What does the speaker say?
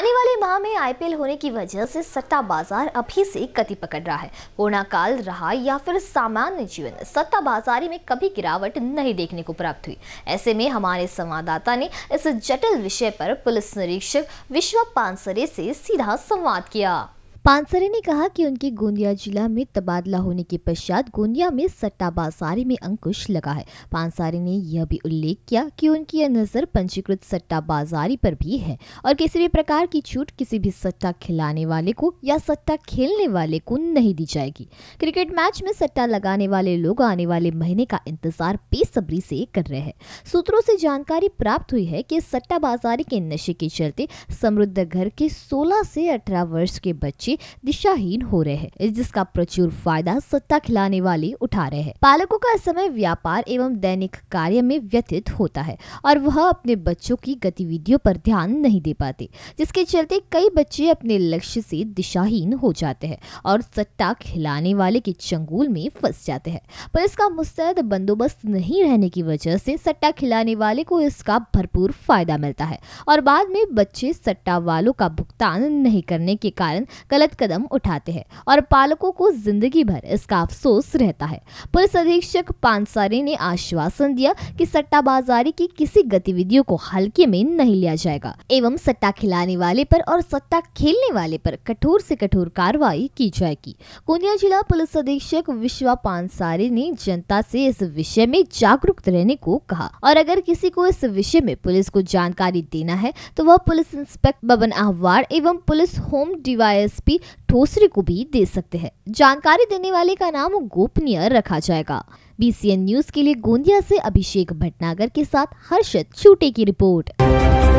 आने वाले माह में आईपीएल होने की वजह से सट्टा बाजार अभी से गति पकड़ रहा है कोरोना काल रहा या फिर सामान्य जीवन सट्टा बाजारी में कभी गिरावट नहीं देखने को प्राप्त हुई ऐसे में हमारे संवाददाता ने इस जटिल विषय पर पुलिस निरीक्षक विश्व पानसरे से सीधा संवाद किया पानसरे ने कहा कि उनके गोंदिया जिला में तबादला होने के पश्चात गोंदिया में सट्टा बाजारी में अंकुश लगा है पानसारे ने यह भी उल्लेख किया कि उनकी यह नज़र पंजीकृत सट्टा बाजारी पर भी है और किसी भी प्रकार की छूट किसी भी सट्टा खिलाने वाले को या सट्टा खेलने वाले को नहीं दी जाएगी क्रिकेट मैच में सट्टा लगाने वाले लोग आने वाले महीने का इंतजार बेसब्री से कर रहे हैं सूत्रों से जानकारी प्राप्त हुई है की सट्टा बाजारी के नशे के चलते समृद्ध घर के सोलह से अठारह वर्ष के बच्चे बच्चे दिशाहीन हो रहे हैं जिसका प्रचुर फायदा सट्टा खिलाने वाले उठा रहे हैं पालकों का समय व्यापार एवं दैनिक कार्य में व्यतीत होता है और वह अपने बच्चों की गतिविधियों पर ध्यान नहीं दे पाते जिसके चलते कई बच्चे अपने लक्ष्य से दिशाहीन हो जाते हैं और सट्टा खिलाने वाले के चंगुल में फंस जाते हैं पर इसका मुस्तैद बंदोबस्त नहीं रहने की वजह से सट्टा खिलाने वाले को इसका भरपूर फायदा मिलता है और बाद में बच्चे सट्टा वालों का भुगतान नहीं करने के कारण गलत गलत कदम उठाते हैं और पालकों को जिंदगी भर इसका अफसोस रहता है पुलिस अधीक्षक पानसारे ने आश्वासन दिया कि बाजारी की किसी गतिविधियों को हल्के में नहीं लिया जाएगा एवं सट्टा खिलाने वाले पर और सट्टा खेलने वाले पर कठोर से कठोर कार्रवाई की जाएगी कोनिया जिला पुलिस अधीक्षक विश्वा पानसारे ने जनता से इस विषय में जागरूक रहने को कहा और अगर किसी को इस विषय में पुलिस को जानकारी देना है तो वह पुलिस इंस्पेक्टर बबन आहवार एवं पुलिस होम डीवाईएसपी आरोपी ठोसरे को भी दे सकते हैं जानकारी देने वाले का नाम गोपनीय रखा जाएगा बीसीएन न्यूज के लिए गोंदिया से अभिषेक भटनागर के साथ हर्षद छूटे की रिपोर्ट